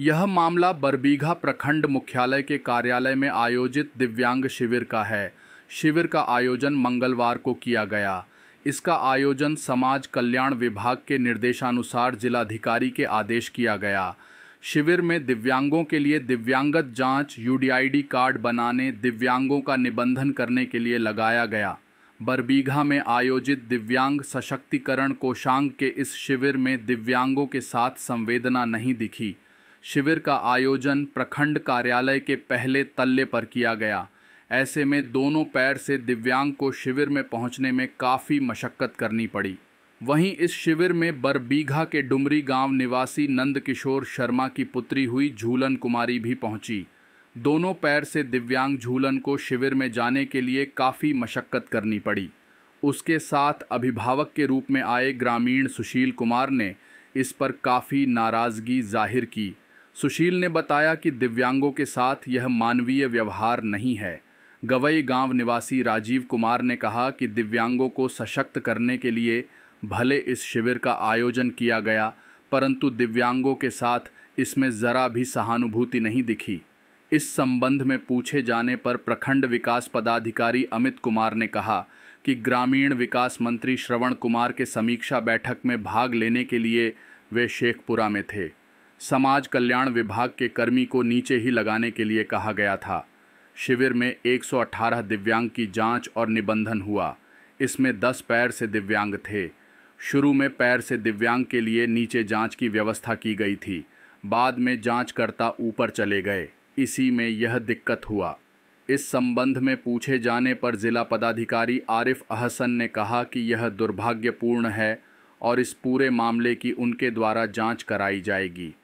यह मामला बरबीघा प्रखंड मुख्यालय के कार्यालय में आयोजित दिव्यांग शिविर का है शिविर का आयोजन मंगलवार को किया गया इसका आयोजन समाज कल्याण विभाग के निर्देशानुसार जिलाधिकारी के आदेश किया गया शिविर में दिव्यांगों के लिए दिव्यांगत जांच यूडीआईडी कार्ड बनाने दिव्यांगों का निबंधन करने के लिए लगाया गया बरबीघा में आयोजित दिव्यांग सशक्तिकरण कोषांग के इस शिविर में दिव्यांगों के साथ संवेदना नहीं दिखी शिविर का आयोजन प्रखंड कार्यालय के पहले तल्ले पर किया गया ऐसे में दोनों पैर से दिव्यांग को शिविर में पहुंचने में काफ़ी मशक्क़त करनी पड़ी वहीं इस शिविर में बरबीघा के डुमरी गांव निवासी नंदकिशोर शर्मा की पुत्री हुई झूलन कुमारी भी पहुंची दोनों पैर से दिव्यांग झूलन को शिविर में जाने के लिए काफ़ी मशक्क़त करनी पड़ी उसके साथ अभिभावक के रूप में आए ग्रामीण सुशील कुमार ने इस पर काफ़ी नाराज़गी जाहिर की सुशील ने बताया कि दिव्यांगों के साथ यह मानवीय व्यवहार नहीं है गवई गांव निवासी राजीव कुमार ने कहा कि दिव्यांगों को सशक्त करने के लिए भले इस शिविर का आयोजन किया गया परंतु दिव्यांगों के साथ इसमें ज़रा भी सहानुभूति नहीं दिखी इस संबंध में पूछे जाने पर प्रखंड विकास पदाधिकारी अमित कुमार ने कहा कि ग्रामीण विकास मंत्री श्रवण कुमार के समीक्षा बैठक में भाग लेने के लिए वे शेखपुरा में थे समाज कल्याण विभाग के कर्मी को नीचे ही लगाने के लिए कहा गया था शिविर में 118 दिव्यांग की जांच और निबंधन हुआ इसमें 10 पैर से दिव्यांग थे शुरू में पैर से दिव्यांग के लिए नीचे जांच की व्यवस्था की गई थी बाद में जांचकर्ता ऊपर चले गए इसी में यह दिक्कत हुआ इस संबंध में पूछे जाने पर जिला पदाधिकारी आरिफ अहसन ने कहा कि यह दुर्भाग्यपूर्ण है और इस पूरे मामले की उनके द्वारा जांच कराई जाएगी